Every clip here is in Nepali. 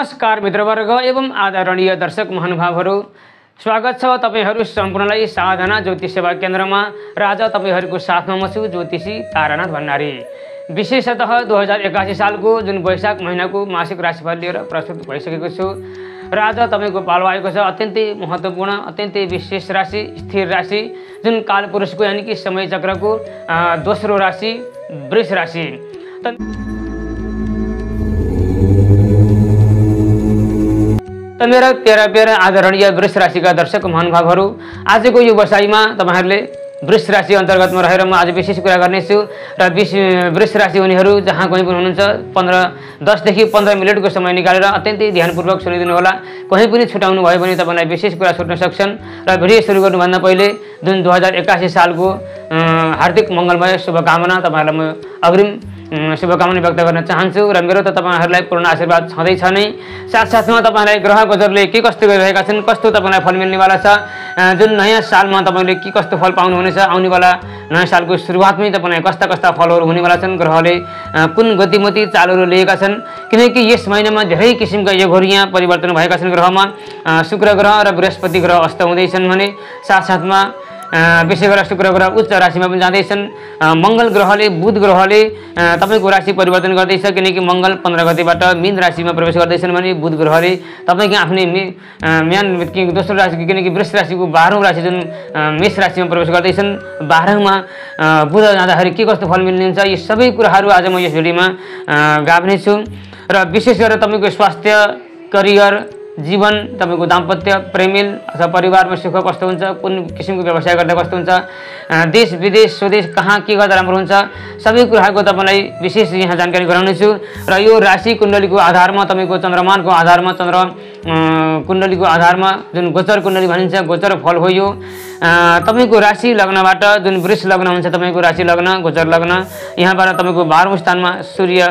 नमस्कार मित्रवर्ग एवं आदरणीय दर्शक महानुभावहरू स्वागत छ तपाईँहरू सम्पूर्णलाई साधना ज्योतिष सेवा केन्द्रमा राजा तपाईँहरूको साथमा म छु ज्योतिषी तारानाथ भण्डारी विशेषतः दुई हजार एकासी सालको जुन वैशाख महिनाको मासिक राशिफल लिएर प्रस्तुत भइसकेको छु र आज तपाईँको पालो आएको छ अत्यन्तै महत्त्वपूर्ण अत्यन्तै विशेष राशि स्थिर राशि जुन कालपुरुषको यानि कि समयचक्रको दोस्रो राशि वृष राशि त मेरा तेह्र प्यारा आदरणीय वृष राशिका दर्शक महानुभावहरू आजको यो बसाइमा तपाईँहरूले वृष राशि अन्तर्गतमा रहेर म आज विशेष कुरा गर्नेछु र विश वृष राशि हुनेहरू जहाँ कहीँ पनि हुनुहुन्छ पन्ध्र दसदेखि पन्ध्र मिनटको समय निकालेर अत्यन्तै ध्यानपूर्वक सुनिदिनु होला कहीँ पनि छुट्याउनु भयो भने तपाईँलाई विशेष कुरा छुट्न सक्छन् र भिडियो सुरु गर्नुभन्दा पहिले जुन दुई हजार एक्कासी सालको हार्दिक मङ्गलमय शुभकामना तपाईँहरूलाई म अग्रिम शुभकामना व्यक्त गर्न चाहन्छु र मेरो त तपाईँहरूलाई पूर्ण आशीर्वाद छँदैछ नै साथसाथमा तपाईँलाई ग्रह गोचरले के कस्तो गरिरहेका छन् कस्तो तपाईँलाई फल मिल्नेवाला छ जुन नयाँ सालमा तपाईँले के कस्तो फल पाउनुहुनेछ आउनेवाला नयाँ सालको सुरुवातमै तपाईँलाई कस्ता कस्ता फलहरू हुनेवाला छन् ग्रहले कुन गतिमती चालहरू लिएका छन् किनकि यस महिनामा धेरै किसिमका योगहरू यहाँ परिवर्तन भएका छन् ग्रहमा शुक्र ग्रह र बृहस्पति ग्रह अस्त हुँदैछन् भने साथसाथमा विषयको राशिको कुरा उच्च राशिमा पनि जाँदैछन् मङ्गल ग्रहले बुध ग्रहले तपाईँको राशि परिवर्तन गर्दैछ किनकि मङ्गल पन्ध्र गतिबाट मिन राशिमा प्रवेश गर्दैछन् भने बुध ग्रहले तपाईँको आफ्नै मे म्यान दोस्रो राशि किनकि वृष राशिको बाह्रौँ राशि जुन मेष राशिमा प्रवेश गर्दैछन् बाह्रौँमा बुध जाँदाखेरि के कस्तो फल मिल्नुहुन्छ यी सबै कुराहरू आज म यस भिडियोमा गाभ्नेछु र विशेष गरेर तपाईँको स्वास्थ्य करियर जीवन तपाईँको दाम्पत्य प्रेमिल अथवा परिवारमा सुख कस्तो हुन्छ कुन किसिमको व्यवसाय गर्दा कस्तो हुन्छ देश विदेश स्वदेश कहाँ के गर्दा राम्रो हुन्छ सबै कुराको तपाईँलाई विशेष यहाँ जानकारी छु र यो राशि कुण्डलीको आधारमा तपाईँको चन्द्रमानको आधारमा चन्द्र कुण्डलीको आधारमा जुन गोचर कुण्डली भनिन्छ गोचर फल हो यो तपाईँको राशि लग्नबाट जुन वृष लग्न हुन्छ तपाईँको राशि लग्न गोचर लग्न यहाँबाट तपाईँको बाह्रौँ स्थानमा सूर्य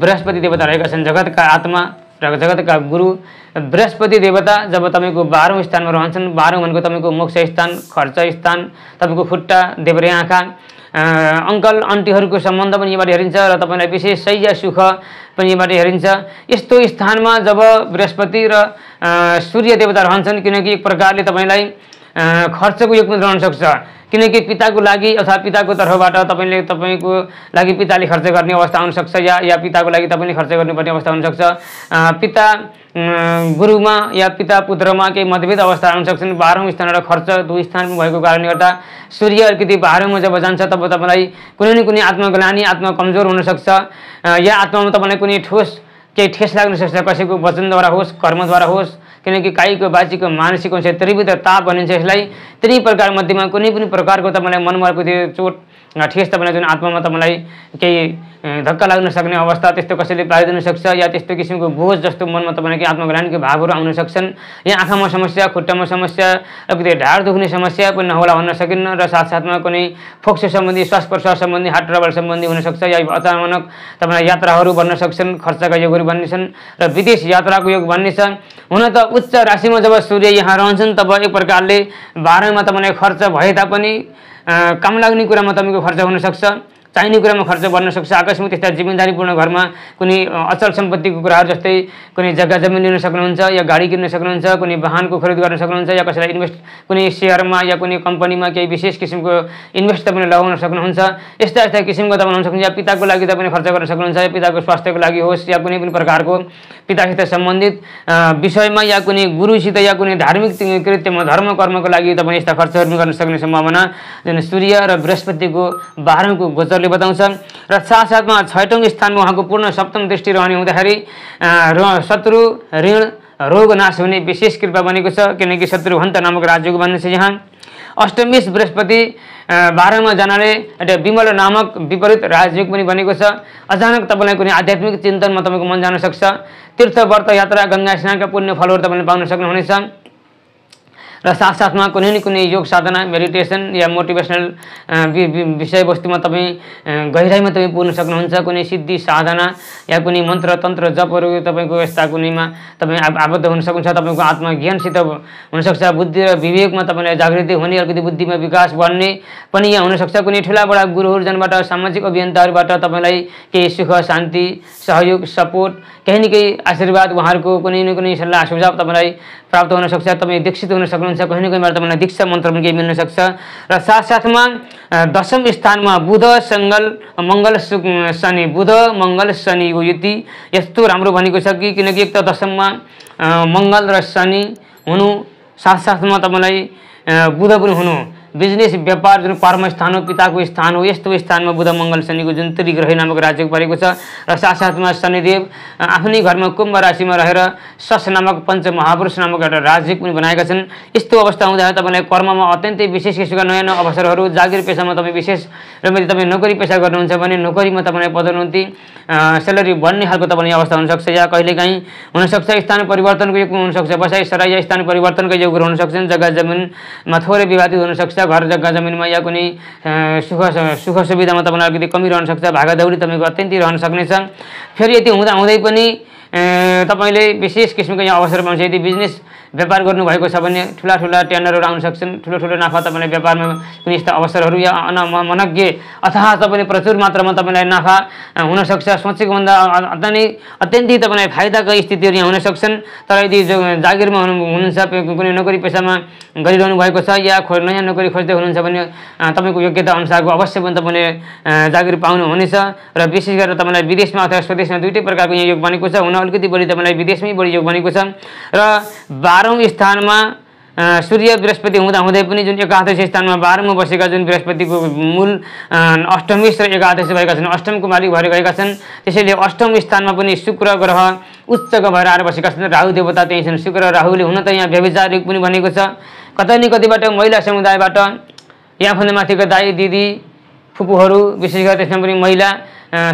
बृहस्पति देवता रहेका छन् जगतका आत्मा र जगतका गुरु बृहस्पति देवता जब तपाईँको बाह्रौँ स्थानमा रहन्छन् बाह्रौँ भनेको तपाईँको मोक्ष स्थान खर्च स्थान तपाईँको खुट्टा देब्रे आँखा अङ्कल अन्टीहरूको सम्बन्ध पनि यहाँबाट हेरिन्छ र तपाईँलाई विशेष शैय सुख पनि यहाँबाट हेरिन्छ यस्तो स्थानमा जब बृहस्पति र सूर्य देवता रहन्छन् किनकि एक प्रकारले तपाईँलाई खर्चको योगमा रहन सक्छ किनकि पिताको लागि अथवा पिताको तर्फबाट तपाईँले तपाईँको लागि पिताले खर्च गर्ने अवस्था आउनसक्छ या या पिताको लागि तपाईँले खर्च गर्नुपर्ने अवस्था हुनसक्छ पिता गुरुमा या पिता पुत्रमा केही मतभेद अवस्था आउन सक्छन् बाह्रौँ स्थानबाट खर्च दुई स्थानमा भएको कारणले गर्दा सूर्य अलिकति बाह्रौँमा जब जान्छ तब तपाईँलाई कुनै न कुनै आत्मग्लानी आत्मा कमजोर हुनसक्छ या आत्मामा तपाईँलाई कुनै ठोस केही ठेस लाग्न सक्छ कसैको वचनद्वारा होस् कर्मद्वारा होस् किनकि काइको बाजीको मानसिक हुन्छ त्रिविध ताप भनिन्छ यसलाई त्रि प्रकार मध्येमा कुनै पनि प्रकारको तपाईँलाई मनमा त्यो चोट ठेस तपाईँलाई जुन आत्मामा तपाईँलाई केही धक्का लाग्न सक्ने अवस्था त्यस्तो कसैले पारिदिन सक्छ या त्यस्तो किसिमको बोझ जस्तो मनमा तपाईँलाई केही आत्मग्लानीको भावहरू आउन सक्छन् या आँखामा समस्या खुट्टामा समस्या अलिकति ढाड दुख्ने समस्या पनि नहोला भन्न सकिन्न र साथसाथमा कुनै फोक्सो सम्बन्धी श्वास प्रश्वास सम्बन्धी हार्ट ट्रबल सम्बन्धी हुनसक्छ या अचानक तपाईँलाई यात्राहरू बन्न सक्छन् खर्चका योगहरू बन्नेछन् र विदेश यात्राको योग बन्नेछ हुन त उच्च राशिमा जब सूर्य यहाँ रहन्छन् तब एक प्रकारले बाह्रमा तपाईँलाई खर्च भए तापनि काम लाग्ने कुरामा तपाईँको खर्च हुनसक्छ चाहिने कुरामा खर्च गर्न सक्छ आकस्मिक त्यस्ता जिम्मेदारीपूर्ण घरमा कुनै अचल सम्पत्तिको कुराहरू जस्तै कुनै जग्गा जमिन लिन सक्नुहुन्छ या गाडी किन्न सक्नुहुन्छ कुनै वाहनको खरिद गर्न सक्नुहुन्छ या कसैलाई इन्भेस्ट कुनै सेयरमा या कुनै कम्पनीमा केही विशेष किसिमको इन्भेस्ट तपाईँले लगाउन सक्नुहुन्छ यस्ता यस्ता किसिमको तपाईँ हुन सक्नुहुन्छ या पिताको लागि तपाईँले खर्च गर्न सक्नुहुन्छ या पिताको स्वास्थ्यको लागि होस् या कुनै पनि प्रकारको पितासित सम्बन्धित विषयमा या कुनै गुरुसित या कुनै धार्मिक कृत्यमा धर्म कर्मको लागि तपाईँ यस्ता खर्चहरू गर्न सक्ने सम्भावना जुन सूर्य र बृहस्पतिको बाह्रौँको गोचर उहाँहरूले बताउँछन् र साथसाथमा छैटौँ स्थानमा उहाँको पूर्ण सप्तम दृष्टि रहने हुँदाखेरि शत्रु ऋण रोग नाश हुने विशेष कृपा बनेको छ किनकि शत्रु हन्त नामक राज्यको भन्दैछ यहाँ अष्टमेश बृहस्पति बाह्रमा जनाले एउटा विमल नामक विपरीत राजयोग पनि बनेको छ अचानक तपाईँलाई कुनै आध्यात्मिक चिन्तनमा तपाईँको मन जान सक्छ तीर्थ व्रत यात्रा गङ्गा स्नानका पुण्य फलहरू तपाईँले पाउन सक्नुहुनेछ र साथसाथमा कुनै न कुनै योग साधना मेडिटेसन या मोटिभेसनल विषयवस्तुमा तपाईँ गहिराइमा तपाईँ पुग्न सक्नुहुन्छ कुनै सिद्धि साधना या कुनै मन्त्र तन्त्र जपहरू तपाईँको यस्ता कुनैमा तपाईँ आबद्ध हुन सक्नुहुन्छ तपाईँको आत्मज्ञानसित हुनसक्छ बुद्धि र विवेकमा तपाईँलाई जागृति हुने अलिकति बुद्धिमा विकास बढ्ने पनि यहाँ हुनसक्छ कुनै ठुला बडा गुरुहरूजनबाट सामाजिक अभियन्ताहरूबाट तपाईँलाई केही सुख शान्ति सहयोग सपोर्ट केही न केही आशीर्वाद उहाँहरूको कुनै न कुनै सल्लाह सुझाव तपाईँलाई प्राप्त हुनसक्छ तपाईँ दीक्षित हुन सक्नुहुन्छ हुन्छ कहिले कोही तपाईँलाई दीक्षा मन्त्र पनि केही मिल्न सक्छ र साथसाथमा दशम स्थानमा बुध सङ्गल मङ्गल शनि बुध मङ्गल शनि यो युति यस्तो राम्रो भनेको छ कि किनकि एक त दशममा मङ्गल र शनि हुनु साथसाथमा तपाईँलाई बुध पनि हुनु बिजनेस व्यापार जुन कर्म स्थान हो पिताको स्थान हो यस्तो स्थानमा बुध मङ्गल शनिको जुन त्रिग्रही नामक राज्य परेको छ र साथसाथमा शनिदेव आफ्नै घरमा कुम्भ राशिमा रहेर सस नामक पञ्च महापुरुष नामक एउटा राज्य पनि बनाएका छन् यस्तो अवस्था हुँदा तपाईँलाई कर्ममा अत्यन्तै विशेष किसिमका नयाँ नयाँ अवसरहरू जागिर पेसामा तपाईँ विशेष र मैले तपाईँ नोकरी पेसा गर्नुहुन्छ भने नोकरीमा तपाईँलाई पदोन्नति सेलेरी बढ्ने खालको तपाईँलाई अवस्था हुनसक्छ या कहिलेकाहीँ हुनसक्छ स्थान परिवर्तनको युग हुनसक्छ बसाइ सराई स्थान परिवर्तनको योग हुनसक्छन् जग्गा जमिनमा थोरै विवादित हुनसक्छ घर जग्गा जमिनमा या कुनै सुख सुख सुविधामा तपाईँलाई अलिकति कमी रहन सक्छ भागादौडी तपाईँको अत्यन्तै रहन सक्नेछ फेरि यति हुँदा हुँदै पनि तपाईँले विशेष किसिमको यहाँ अवसर पाउँछ यदि बिजनेस व्यापार गर्नुभएको छ भने ठुला ठुला टेन्डरहरू आउन सक्छन् ठुलो ठुलो नाफा तपाईँलाई व्यापारमा कुनै यस्ता अवसरहरू या अन मनज्ञ अथवा तपाईँले प्रचुर मात्रामा तपाईँलाई नाफा हुनसक्छ सोचेको भन्दा नै अत्यन्तै तपाईँलाई फाइदाका स्थितिहरू यहाँ हुनसक्छन् तर यदि जो जागिरमा हुनुहुन्छ कुनै नोकरी पेसामा गरिरहनु भएको छ या खो नयाँ नोकरी खोज्दै हुनुहुन्छ भने तपाईँको योग्यता अनुसारको अवश्य पनि तपाईँले जागिर पाउनुहुनेछ र विशेष गरेर तपाईँलाई विदेशमा अथवा स्वदेशमा दुइटै प्रकारको यहाँ योग बनेको छ हुन अलिकति बढी तपाईँलाई विदेशमै बढी योग बनेको छ र बाह्रौँ स्थानमा सूर्य बृहस्पति हुँदाहुँदै पनि जुन एकादश स्थानमा बाह्रमा बसेका जुन बृहस्पतिको मूल अष्टमेश र एकादश भएका छन् अष्टमको मालिक भएर गएका छन् त्यसैले अष्टम स्थानमा पनि शुक्र ग्रह उच्च भएर आएर बसेका छन् राहु देवता त्यहीँ छन् शुक्र राहुले हुन त यहाँ व्यविचारिक पनि भनेको छ कतै न कतिबाट महिला समुदायबाट यहाँभन्दा माथिको दाई दिदी फुपूहरू विशेष गरेर त्यसमा पनि महिला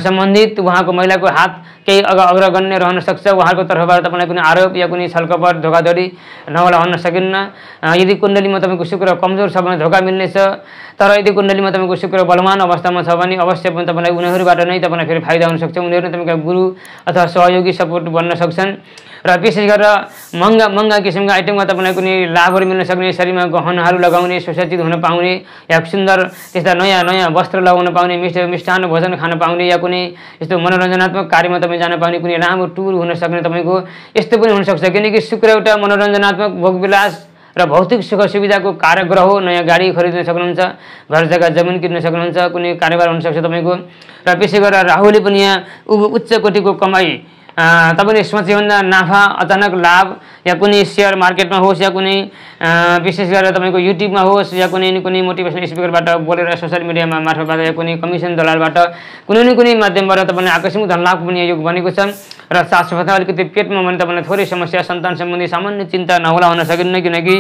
सम्बन्धित उहाँको महिलाको हात केही अग अग्रगण्य रहन सक्छ उहाँको तर्फबाट तपाईँलाई कुनै आरोप या कुनै छलकपट धोकाधोरी नहोला हुन सकिन्न यदि कुण्डलीमा तपाईँको शुक्र कमजोर छ भने धोका मिल्नेछ तर यदि कुण्डलीमा तपाईँको शुक्र बलवान अवस्थामा छ भने अवश्य पनि तपाईँलाई उनीहरूबाट नै तपाईँलाई फेरि फाइदा हुनसक्छ उनीहरू नै तपाईँका गुरु अथवा सहयोगी सपोर्ट बन्न सक्छन् र विशेष गरेर महँगा महँगा किसिमका आइटममा तपाईँलाई कुनै लाभहरू मिल्न सक्ने शरीरमा गहनाहरू लगाउने सुसज्जित हुन पाउने या सुन्दर त्यस्ता नयाँ नयाँ वस्त्र लगाउन पाउने मिष्ट मिष्टान्न भोजन खान पाउने या कुनै यस्तो मनोरञ्जनात्मक कार्यमा तपाईँ जान पाउने कुनै राम्रो टुर हुन सक्ने तपाईँको यस्तो पनि हुनसक्छ किनकि शुक्र एउटा मनोरञ्जनात्मक भोगविलास र भौतिक सुख सुविधाको कारग्रह हो नयाँ गाडी खरिद्न सक्नुहुन्छ घर जग्गा जमिन किन्न सक्नुहुन्छ कुनै कारोबार हुनसक्छ तपाईँको र त्यसै गरेर राहुले पनि यहाँ उच्च कोटिको कमाई तपाईँले सोचेभन्दा नाफा अचानक लाभ या कुनै सेयर मार्केटमा होस् या कुनै विशेष गरेर तपाईँको युट्युबमा होस् या कुनै न कुनै मोटिभेसनल स्पिकरबाट बोलेर सोसियल मिडियामा मार्फतबाट या कुनै कमिसन दलालबाट कुनै न कुनै माध्यमबाट तपाईँले आकस्मिक धनलाभ पनि योग बनेको छ र सास अलिकति पेटमा भने तपाईँलाई थोरै समस्या सन्तान सम्बन्धी सामान्य चिन्ता नहोला हुन सकिन्न किनकि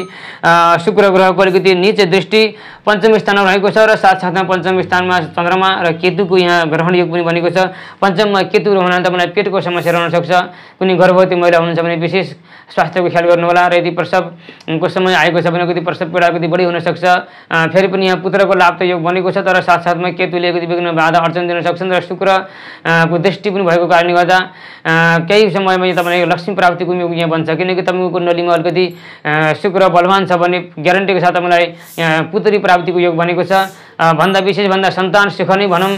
शुक्र ग्रहको अलिकति निचे दृष्टि पञ्चम स्थानमा रहेको छ र साथसाथमा पञ्चम स्थानमा चन्द्रमा र केतुको यहाँ ग्रहण योग पनि बनेको छ पञ्चममा केतु रहनाले तपाईँलाई पेटको समस्या रहन सक्छ कुनै गर्भवती महिला हुनुहुन्छ भने विशेष स्वास्थ्यको ख्याल गर्नुहोला र यदि प्रसवको समय आएको छ भने कति प्रसव पीडा कति बढी हुनसक्छ फेरि पनि यहाँ पुत्रको लाभ त यो बनेको छ तर साथसाथमा केतुले कति विघ्न बाधा अर्जन दिन सक्छन् र शुक्रको दृष्टि पनि भएको कारणले गर्दा केही समयमा यो तपाईँको लक्ष्मी प्राप्तिको योग यहाँ बन्छ किनकि तपाईँको कुण्डलीमा अलिकति शुक्र बलवान छ भने ग्यारेन्टीको साथ तपाईँलाई पुत्री प्राप्तिको योग बनेको छ भन्दा विशेषभन्दा सन्तान सुख नै भनौँ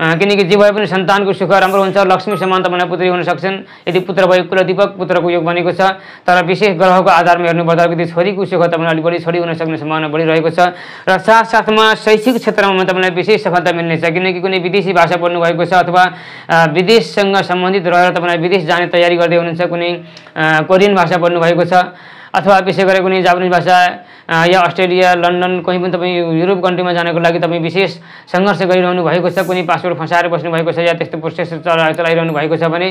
किनकि जे भए पनि सन्तानको सुख राम्रो हुन्छ लक्ष्मी समान तपाईँलाई पुत्री हुन सक्छन् यदि पुत्र भयो कुलदीपक पुत्रको योग बनेको छ तर विशेष ग्रहको आधारमा हेर्नुपर्दा अलिकति छोरीको सुख तपाईँलाई अलिक बढी छोरी हुन सक्ने सम्भावना बढिरहेको छ र साथसाथमा शैक्षिक क्षेत्रमा तपाईँलाई विशेष सफलता मिल्नेछ किनकि कुनै विदेशी भाषा पढ्नु भएको छ अथवा विदेशसँग सम्बन्धित रहेर तपाईँलाई विदेश जाने तयारी गर्दै हुनुहुन्छ कुनै कोरियन भाषा पढ्नु भएको छ अथवा विशेष गरेर कुनै जापानिज भाषा या अस्ट्रेलिया लन्डन कहीँ पनि तपाईँ युरोप कन्ट्रीमा जानको लागि तपाईँ विशेष सङ्घर्ष गरिरहनु भएको छ कुनै पासपोर्ट फसाएर बस्नु भएको छ या त्यस्तो प्रोसेस चला चलाइरहनु भएको छ भने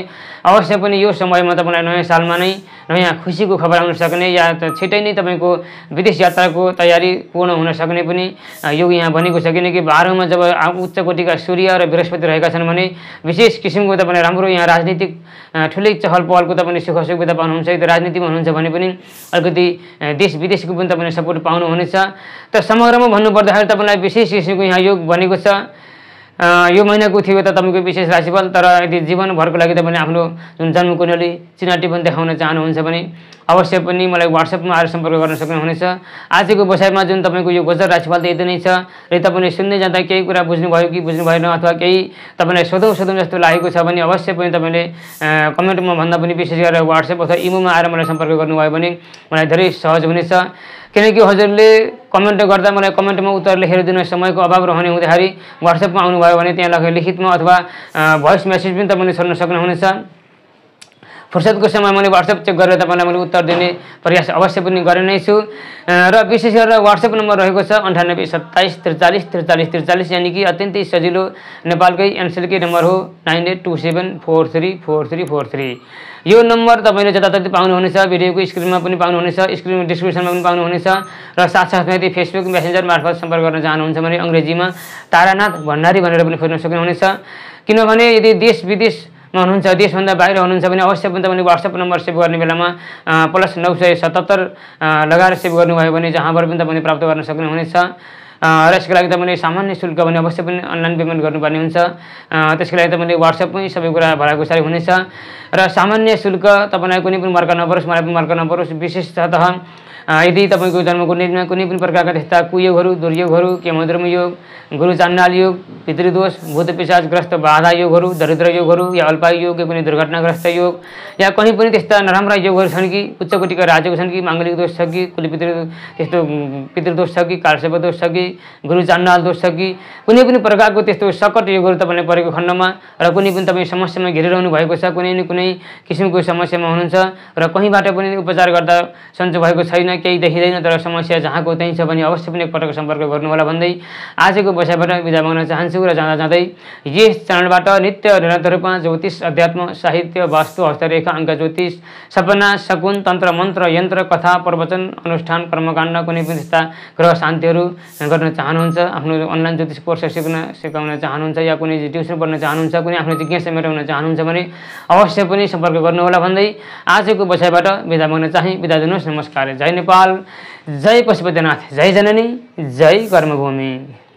अवश्य पनि यो समयमा तपाईँलाई नयाँ सालमा नै नयाँ खुसीको खबर आउन सक्ने या त छिटै नै तपाईँको विदेश यात्राको तयारी पूर्ण हुन सक्ने पनि यो यहाँ भनेको छ किनकि बाह्रमा जब उच्च कोटिका सूर्य र बृहस्पति रहेका छन् भने विशेष किसिमको तपाईँलाई राम्रो यहाँ राजनीतिक ठुलै चहल पहलको तपाईँले सुख सुविधा पाउनुहुन्छ यदि राजनीतिमा हुनुहुन्छ भने पनि अलिकति देश विदेशको पनि तपाईँले सपोर्ट पाउनुहुनेछ तर समग्रमा भन्नुपर्दाखेरि तपाईँलाई विशेष किसिमको यहाँ योग भनेको छ यो महिनाको थियो त तपाईँको विशेष राशिफल तर यदि जीवनभरको लागि तपाईँले आफ्नो जुन जन्म कुण्डली चिनाटी पनि देखाउन चाहनुहुन्छ भने अवश्य पनि मलाई वाट्सएपमा आएर सम्पर्क गर्न सक्नुहुनेछ आजको बसाइमा जुन तपाईँको यो गोचर राशिफल त यति नै छ र तपाईँले सुन्दै जाँदा केही कुरा बुझ्नुभयो कि बुझ्नु भएन अथवा केही तपाईँलाई सोधौँ सोधौँ जस्तो लागेको छ भने अवश्य पनि तपाईँले कमेन्टमा भन्दा पनि विशेष गरेर वाट्सएप अथवा इमोमा आएर मलाई सम्पर्क गर्नुभयो भने मलाई धेरै सहज हुनेछ किनकि हजुरले कमेन्ट गर्दा मलाई कमेन्टमा उत्तरले हेरिदिनुहोस् समयको अभाव रहने हुँदाखेरि वाट्सएपमा आउनुभयो भने त्यहाँ लिखितमा अथवा भोइस मेसेज पनि तपाईँले छोड्न सक्नुहुनेछ फुर्सदको समय मैले वाट्सएप चेक गरेर तपाईँलाई मैले उत्तर दिने प्रयास अवश्य पनि गरे नै छु र विशेष गरेर वाट्सएप नम्बर रहेको छ अन्ठानब्बे सत्ताइस त्रिचालिस त्रिचालिस त्रिचालिस यानि कि अत्यन्तै सजिलो नेपालकै एनसेलकै नम्बर हो nine eight two seven four three four three four three यो नम्बर तपाईँले जताततै पाउनुहुनेछ भिडियोको स्क्रिनमा पनि पाउनुहुनेछ स्क्रिन डिस्क्रिप्सनमा पनि पाउनुहुनेछ र साथसाथमा यदि फेसबुक मेसेन्जर मार्फत सम्पर्क गर्न चाहनुहुन्छ भने अङ्ग्रेजीमा तारानाथ भण्डारी भनेर पनि खोज्न सक्नुहुनेछ किनभने यदि देश विदेश हुनुहुन्छ देशभन्दा बाहिर हुनुहुन्छ भने अवश्य पनि तपाईँले वाट्सएप नम्बर सेभ गर्ने बेलामा प्लस नौ सय सतहत्तर लगाएर सेभ गर्नुभयो भने जहाँबाट पनि तपाईँले प्राप्त गर्न सक्नुहुनेछ र यसको लागि तपाईँले सामान्य शुल्क भने अवश्य पनि अनलाइन पेमेन्ट गर्नुपर्ने हुन्छ त्यसको लागि तपाईँले वाट्सएप पनि सबै कुरा सारी हुनेछ र सामान्य शुल्क तपाईँलाई कुनै पनि मर्का नपरोस् मलाई पनि मर्का नपरोस् विशेषतः यदि तपाईँको जन्मको निजमा कुनै पनि प्रकारका त्यस्ता कुयोगहरू दुर्योगहरू केमोधर्म योग गुरु चान्नाल योग पितृदोष भूत पिसाजग्रस्त बाधा योगहरू दरिद्र योगहरू या अल्पायु योग या कुनै दुर्घटनाग्रस्त योग या कहीँ पनि त्यस्ता नराम्रा योगहरू छन् कि उच्चकोटिका राज्यको छन् कि माङ्गलिक दोष छ कि पितृ त्यस्तो पितृदोष छ कि कालसेप दोष छ कि गुरु चान्डाल दोष छ कि कुनै पनि प्रकारको त्यस्तो सकट योगहरू तपाईँले परेको खण्डमा र कुनै पनि तपाईँ समस्यामा घेरिरहनु भएको छ कुनै न कुनै किसिमको समस्यामा हुनुहुन्छ र कहीँबाट पनि उपचार गर्दा सन्चो भएको छैन केही देखिँदैन तर समस्या जहाँको त्यहीँ छ भने अवश्य पनि एकपटक सम्पर्क गर्नुहोला भन्दै आजको बसाइबाट बिदा माग्न चाहन्छु र जाँदा जाँदै यस चरणबाट नित्य निरन्तर रूपमा ज्योतिष अध्यात्म साहित्य वास्तु हस्तरेखा अङ्क ज्योतिष सपना शकुन तन्त्र मन्त्र यन्त्र कथा प्रवचन अनुष्ठान कर्मकाण्ड कुनै पनि त्यस्ता ग्रह शान्तिहरू गर्न चाहनुहुन्छ आफ्नो अनलाइन ज्योतिष कोर्स सिक्न सिकाउन चाहनुहुन्छ या कुनै ट्युसन पढ्न चाहनुहुन्छ कुनै आफ्नो जिज्ञासा मेटाउन चाहनुहुन्छ भने अवश्य पनि सम्पर्क गर्नुहोला भन्दै आजको बसाइबाट बिदा माग्न चाहे बिदा दिनुहोस् नमस्कार जय नेपाल नेपाल जय पशुपतिनाथ जय जननी जय कर्मभूमि